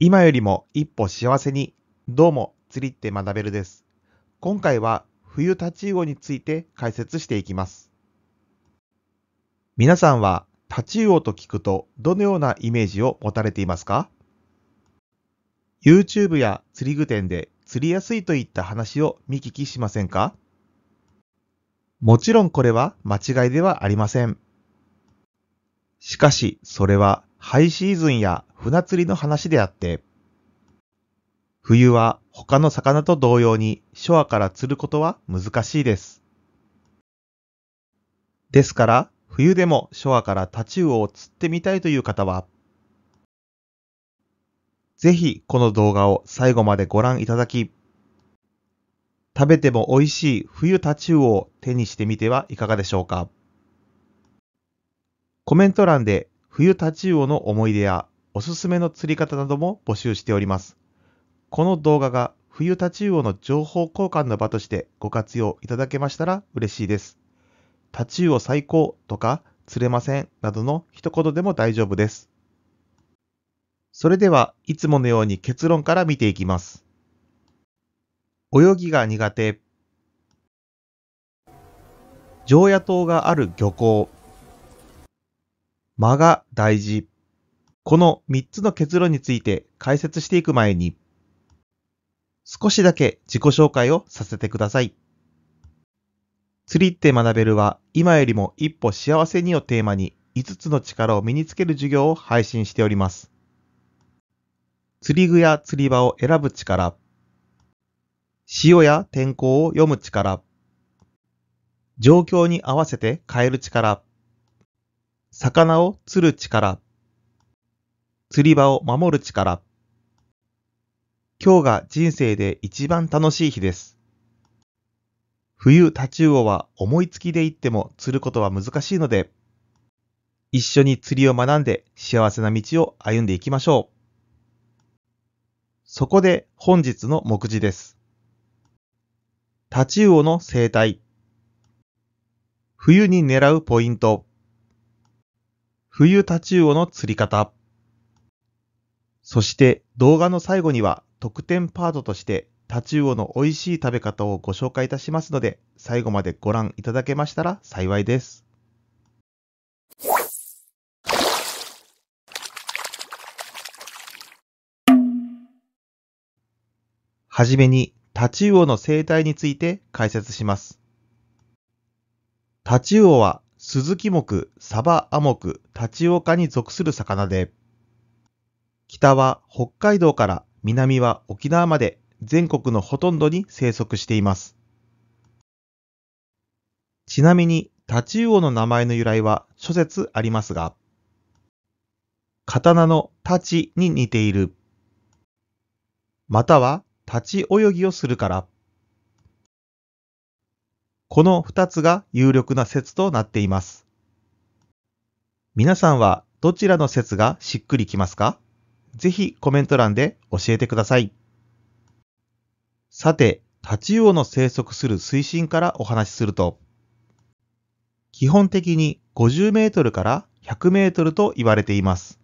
今よりも一歩幸せに、どうも釣りって学べるです。今回は冬タチウオについて解説していきます。皆さんはタチウオと聞くとどのようなイメージを持たれていますか ?YouTube や釣り具店で釣りやすいといった話を見聞きしませんかもちろんこれは間違いではありません。しかしそれはハイシーズンや船釣りの話であって、冬は他の魚と同様にショアから釣ることは難しいです。ですから、冬でもショアからタチウオを釣ってみたいという方は、ぜひこの動画を最後までご覧いただき、食べても美味しい冬タチウオを手にしてみてはいかがでしょうか。コメント欄で冬タチウオの思い出やおすすめの釣り方なども募集しております。この動画が冬タチウオの情報交換の場としてご活用いただけましたら嬉しいです。タチウオ最高とか釣れませんなどの一言でも大丈夫です。それではいつものように結論から見ていきます。泳ぎが苦手。常夜島がある漁港。間が大事。この3つの結論について解説していく前に、少しだけ自己紹介をさせてください。釣りって学べるは今よりも一歩幸せにをテーマに5つの力を身につける授業を配信しております。釣り具や釣り場を選ぶ力、潮や天候を読む力、状況に合わせて変える力、魚を釣る力、釣り場を守る力。今日が人生で一番楽しい日です。冬タチウオは思いつきで行っても釣ることは難しいので、一緒に釣りを学んで幸せな道を歩んでいきましょう。そこで本日の目次です。タチウオの生態。冬に狙うポイント。冬タチウオの釣り方。そして動画の最後には特典パートとしてタチウオの美味しい食べ方をご紹介いたしますので、最後までご覧いただけましたら幸いです。はじめに、タチウオの生態について解説します。タチウオは、スズキ目、サバアモク、タチウオ科に属する魚で、北は北海道から南は沖縄まで全国のほとんどに生息しています。ちなみに、タチウオの名前の由来は諸説ありますが、刀のタチに似ている、または立ち泳ぎをするから、この二つが有力な説となっています。皆さんはどちらの説がしっくりきますかぜひコメント欄で教えてください。さて、タチウオの生息する水深からお話しすると、基本的に50メートルから100メートルと言われています。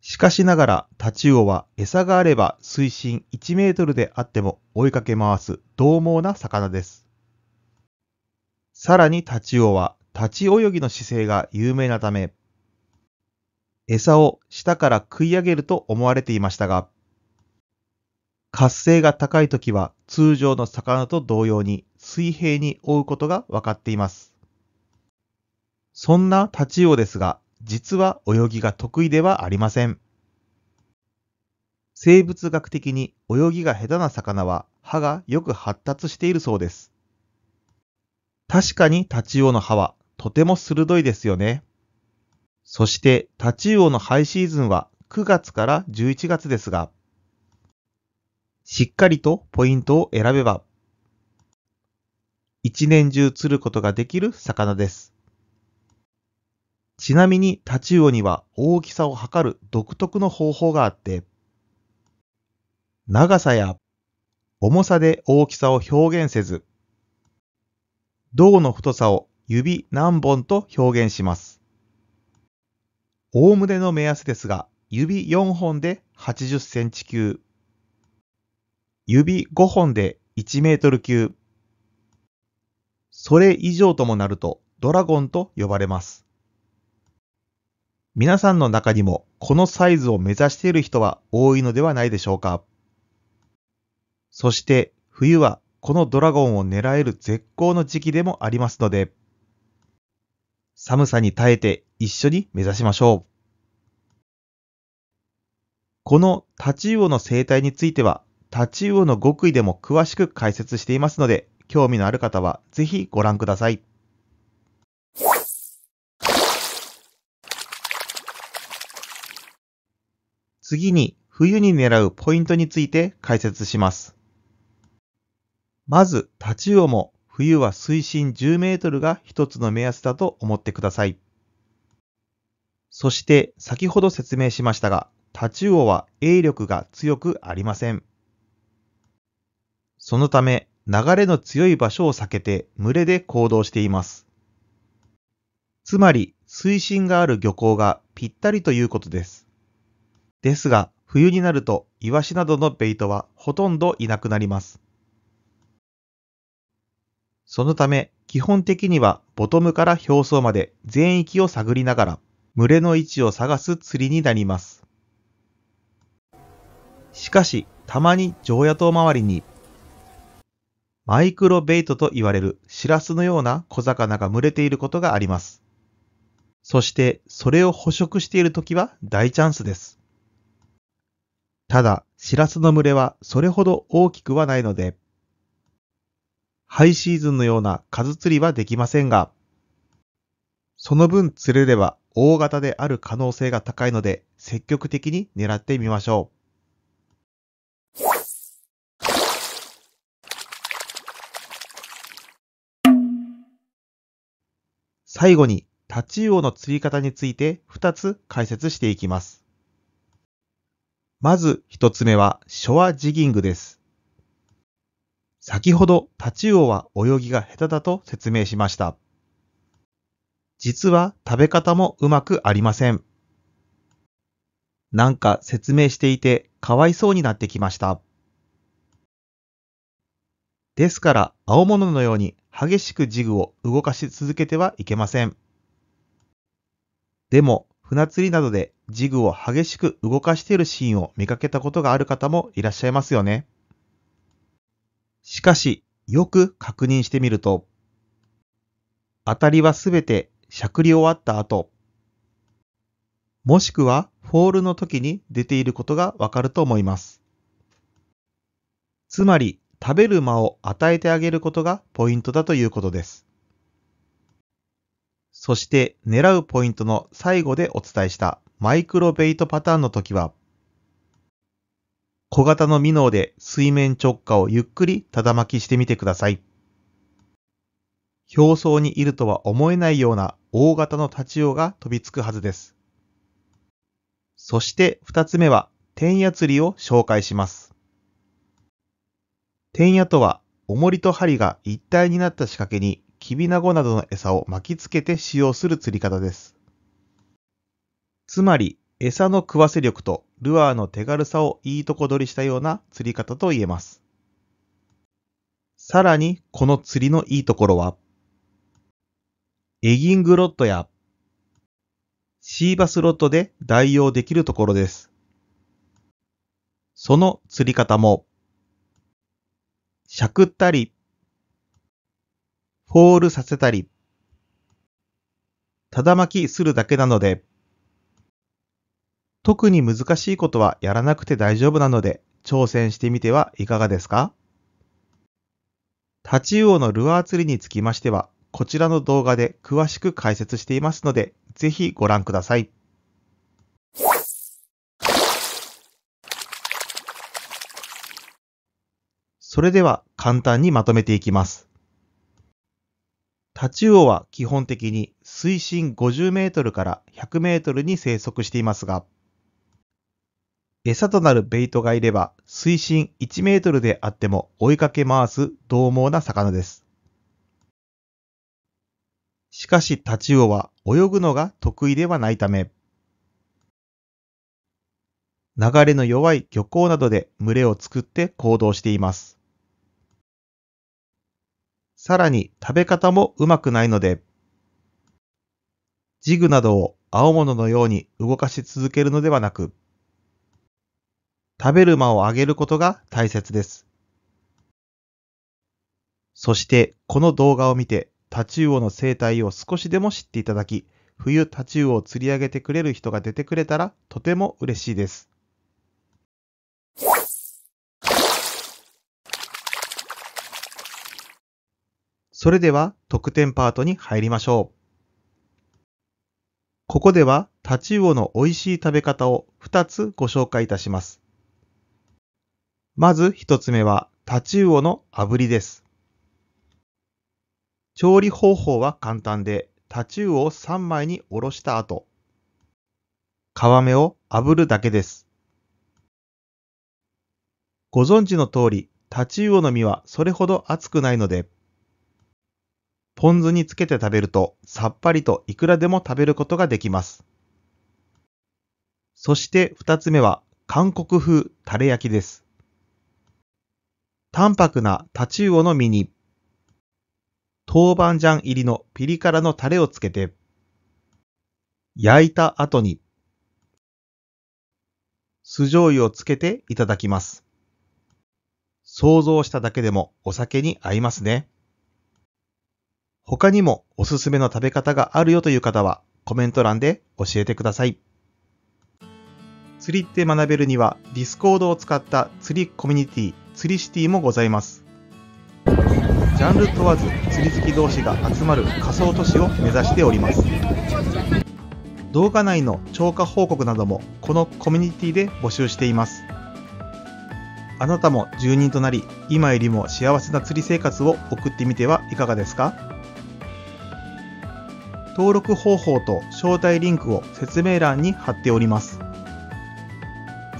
しかしながらタチウオは餌があれば水深1メートルであっても追いかけ回す獰猛な魚です。さらにタチウオは立ち泳ぎの姿勢が有名なため、餌を下から食い上げると思われていましたが、活性が高い時は通常の魚と同様に水平に追うことが分かっています。そんなタチウオですが、実は泳ぎが得意ではありません。生物学的に泳ぎが下手な魚は歯がよく発達しているそうです。確かにタチウオの歯はとても鋭いですよね。そしてタチウオのハイシーズンは9月から11月ですが、しっかりとポイントを選べば、一年中釣ることができる魚です。ちなみにタチウオには大きさを測る独特の方法があって、長さや重さで大きさを表現せず、銅の太さを指何本と表現します。おおむねの目安ですが、指4本で80センチ級。指5本で1メートル級。それ以上ともなるとドラゴンと呼ばれます。皆さんの中にもこのサイズを目指している人は多いのではないでしょうか。そして冬はこのドラゴンを狙える絶好の時期でもありますので、寒さに耐えて一緒に目指しましょう。このタチウオの生態については、タチウオの極意でも詳しく解説していますので、興味のある方はぜひご覧ください。次に冬に狙うポイントについて解説します。まず、タチウオも冬は水深10メートルが一つの目安だと思ってください。そして先ほど説明しましたが、タチウオは栄力が強くありません。そのため、流れの強い場所を避けて群れで行動しています。つまり、水深がある漁港がぴったりということです。ですが、冬になるとイワシなどのベイトはほとんどいなくなります。そのため、基本的にはボトムから表層まで全域を探りながら、群れの位置を探す釣りになります。しかし、たまに常夜灯周りに、マイクロベイトと言われるシラスのような小魚が群れていることがあります。そして、それを捕食している時は大チャンスです。ただ、シラスの群れはそれほど大きくはないので、ハイシーズンのような数釣りはできませんが、その分釣れれば大型である可能性が高いので、積極的に狙ってみましょう。最後に、タチウオの釣り方について2つ解説していきます。まず1つ目は、ショアジギングです。先ほどタチウオは泳ぎが下手だと説明しました。実は食べ方もうまくありません。なんか説明していてかわいそうになってきました。ですから青物のように激しくジグを動かし続けてはいけません。でも船釣りなどでジグを激しく動かしているシーンを見かけたことがある方もいらっしゃいますよね。しかし、よく確認してみると、当たりはすべてしゃくり終わった後、もしくはフォールの時に出ていることがわかると思います。つまり、食べる間を与えてあげることがポイントだということです。そして、狙うポイントの最後でお伝えしたマイクロベイトパターンの時は、小型のミノーで水面直下をゆっくりただ巻きしてみてください。表層にいるとは思えないような大型の立ちようが飛びつくはずです。そして二つ目は、天野釣りを紹介します。天野とは、重りと針が一体になった仕掛けに、キビナゴなどの餌を巻きつけて使用する釣り方です。つまり、餌の食わせ力とルアーの手軽さをいいとこ取りしたような釣り方と言えます。さらに、この釣りのいいところは、エギングロットやシーバスロットで代用できるところです。その釣り方も、しゃくったり、フォールさせたり、ただ巻きするだけなので、特に難しいことはやらなくて大丈夫なので挑戦してみてはいかがですかタチウオのルアー釣りにつきましては、こちらの動画で詳しく解説していますので、ぜひご覧ください。それでは簡単にまとめていきます。タチウオは基本的に水深50メートルから100メートルに生息していますが、餌となるベイトがいれば水深1メートルであっても追いかけ回す獰猛な魚です。しかしタチウオは泳ぐのが得意ではないため、流れの弱い漁港などで群れを作って行動しています。さらに食べ方もうまくないので、ジグなどを青物のように動かし続けるのではなく、食べる間をあげることが大切です。そしてこの動画を見てタチウオの生態を少しでも知っていただき、冬タチウオを釣り上げてくれる人が出てくれたらとても嬉しいです。それでは特典パートに入りましょう。ここではタチウオの美味しい食べ方を2つご紹介いたします。まず1つ目はタチウオの炙りです。調理方法は簡単で、タチウオを3枚におろした後、皮目を炙るだけです。ご存知の通り、タチウオの身はそれほど熱くないので、ポン酢につけて食べるとさっぱりといくらでも食べることができます。そして二つ目は韓国風タレ焼きです。淡白なタチウオの身に豆板醤入りのピリ辛のタレをつけて、焼いた後に、酢醤油をつけていただきます。想像しただけでもお酒に合いますね。他にもおすすめの食べ方があるよという方はコメント欄で教えてください。釣りって学べるには Discord を使った釣りコミュニティ釣りシティもございます。ジャンル問わず釣り好き同士が集まる仮想都市を目指しております動画内の超過報告などもこのコミュニティで募集していますあなたも住人となり今よりも幸せな釣り生活を送ってみてはいかがですか登録方法と招待リンクを説明欄に貼っております。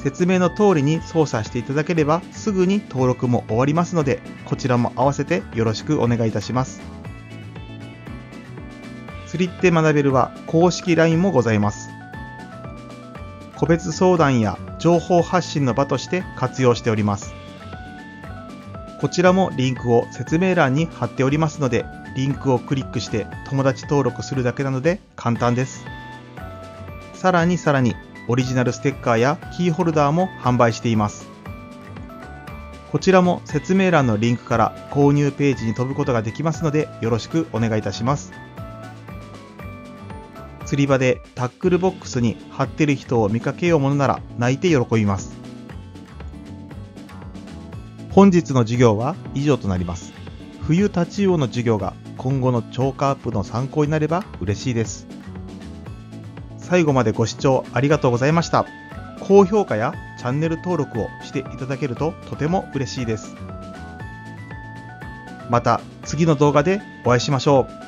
説明の通りに操作していただければすぐに登録も終わりますので、こちらも合わせてよろしくお願いいたします。釣りって学べるは公式 LINE もございます。個別相談や情報発信の場として活用しております。こちらもリンクを説明欄に貼っておりますので、リンクをクリックして友達登録するだけなので簡単です。さらにさらにオリジナルステッカーやキーホルダーも販売しています。こちらも説明欄のリンクから購入ページに飛ぶことができますのでよろしくお願いいたします。釣り場でタックルボックスに貼ってる人を見かけようものなら泣いて喜びます。本日の授業は以上となります。冬太刀魚の授業が今後の超ーアップの参考になれば嬉しいです。最後までご視聴ありがとうございました。高評価やチャンネル登録をしていただけるととても嬉しいです。また次の動画でお会いしましょう。